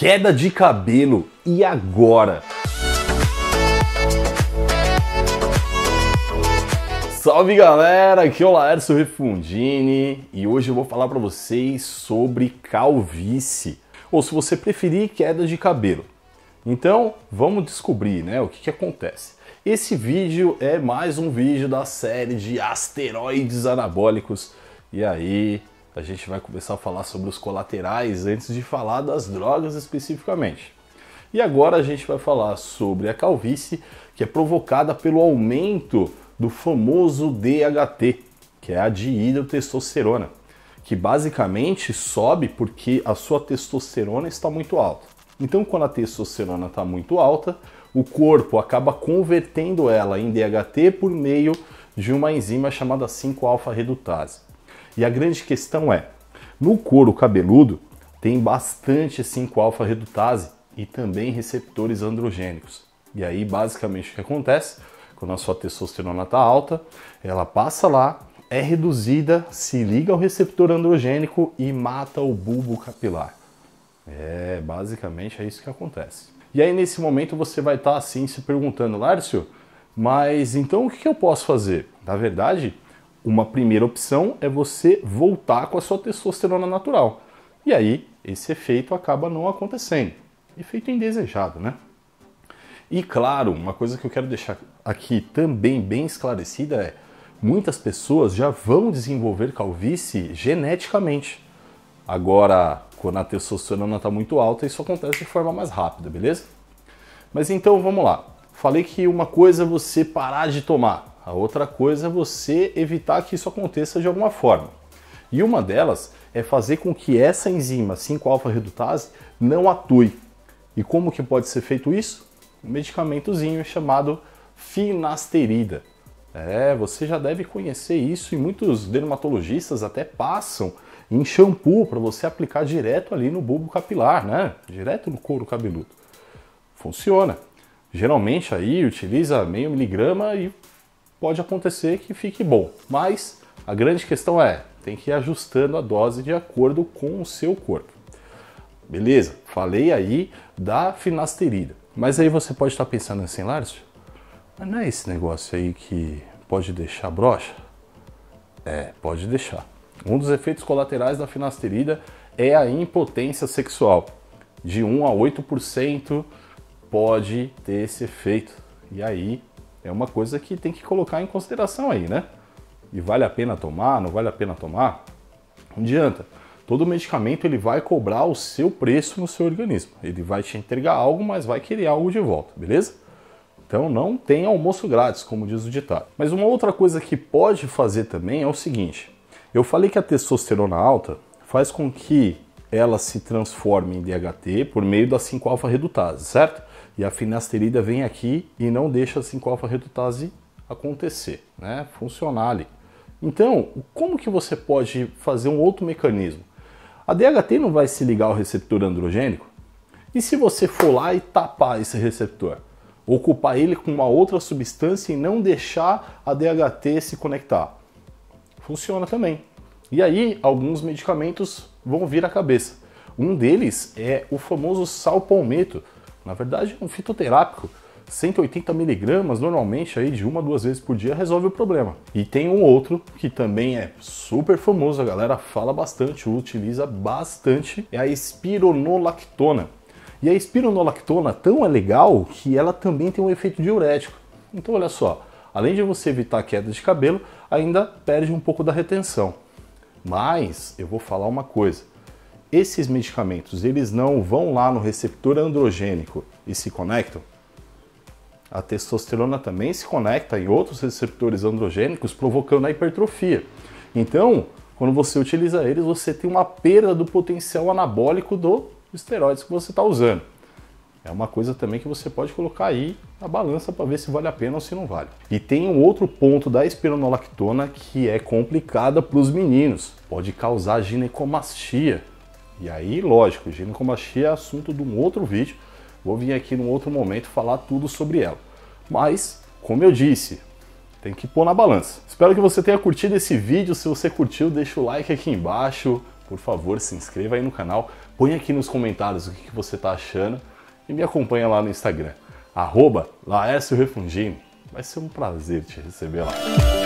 queda de cabelo e agora? Salve galera, aqui é o Laércio Refundini e hoje eu vou falar para vocês sobre calvície, ou se você preferir, queda de cabelo. Então, vamos descobrir, né, o que, que acontece. Esse vídeo é mais um vídeo da série de asteroides anabólicos. E aí, a gente vai começar a falar sobre os colaterais antes de falar das drogas especificamente. E agora a gente vai falar sobre a calvície, que é provocada pelo aumento do famoso DHT, que é a diidrotestosterona, que basicamente sobe porque a sua testosterona está muito alta. Então, quando a testosterona está muito alta, o corpo acaba convertendo ela em DHT por meio de uma enzima chamada 5-alfa-redutase. E a grande questão é, no couro cabeludo tem bastante 5-alfa redutase e também receptores androgênicos. E aí basicamente o que acontece? Quando a sua testosterona está alta, ela passa lá, é reduzida, se liga ao receptor androgênico e mata o bulbo capilar. É, basicamente é isso que acontece. E aí nesse momento você vai estar tá, assim se perguntando, Lárcio, mas então o que eu posso fazer? Na verdade, uma primeira opção é você voltar com a sua testosterona natural. E aí, esse efeito acaba não acontecendo. Efeito indesejado, né? E claro, uma coisa que eu quero deixar aqui também bem esclarecida é: muitas pessoas já vão desenvolver calvície geneticamente. Agora, quando a testosterona está muito alta, isso acontece de forma mais rápida, beleza? Mas então vamos lá. Falei que uma coisa é você parar de tomar, a outra coisa é você evitar que isso aconteça de alguma forma. E uma delas é fazer com que essa enzima 5-alfa-redutase assim não atue. E como que pode ser feito isso? Um medicamentozinho chamado finasterida. É, você já deve conhecer isso e muitos dermatologistas até passam em shampoo para você aplicar direto ali no bulbo capilar, né? Direto no couro cabeludo. Funciona. Geralmente aí utiliza meio miligrama e pode acontecer que fique bom. Mas a grande questão é, tem que ir ajustando a dose de acordo com o seu corpo. Beleza, falei aí da finasterida. Mas aí você pode estar pensando assim, Lárcio, mas não é esse negócio aí que pode deixar brocha? É, pode deixar. Um dos efeitos colaterais da finasterida é a impotência sexual. De 1 a 8% pode ter esse efeito. E aí é uma coisa que tem que colocar em consideração aí, né? E vale a pena tomar, não vale a pena tomar? Não adianta. Todo medicamento ele vai cobrar o seu preço no seu organismo. Ele vai te entregar algo, mas vai querer algo de volta, beleza? Então não tem almoço grátis, como diz o ditado. Mas uma outra coisa que pode fazer também é o seguinte: eu falei que a testosterona alta faz com que ela se transforme em DHT por meio da 5-alfa redutase, certo? E a finasterida vem aqui e não deixa a 5 alfa acontecer, né? funcionar ali. Então, como que você pode fazer um outro mecanismo? A DHT não vai se ligar ao receptor androgênico? E se você for lá e tapar esse receptor? Ocupar ele com uma outra substância e não deixar a DHT se conectar? Funciona também. E aí, alguns medicamentos vão vir à cabeça. Um deles é o famoso sal salpalmeto, na verdade, um fitoterápico, 180 miligramas normalmente aí de uma duas vezes por dia resolve o problema. E tem um outro que também é super famoso, a galera fala bastante, utiliza bastante, é a espironolactona. E a espironolactona tão é legal que ela também tem um efeito diurético. Então olha só, além de você evitar a queda de cabelo, ainda perde um pouco da retenção. Mas eu vou falar uma coisa, esses medicamentos, eles não vão lá no receptor androgênico e se conectam? A testosterona também se conecta em outros receptores androgênicos, provocando a hipertrofia. Então, quando você utiliza eles, você tem uma perda do potencial anabólico do esteroides que você está usando. É uma coisa também que você pode colocar aí na balança para ver se vale a pena ou se não vale. E tem um outro ponto da espironolactona que é complicada para os meninos. Pode causar ginecomastia, e aí, lógico, ginecomastia é assunto de um outro vídeo. Vou vir aqui num outro momento falar tudo sobre ela. Mas, como eu disse, tem que pôr na balança. Espero que você tenha curtido esse vídeo. Se você curtiu, deixa o like aqui embaixo. Por favor, se inscreva aí no canal. Põe aqui nos comentários o que você está achando. E me acompanha lá no Instagram. Arroba Laércio Vai ser um prazer te receber lá.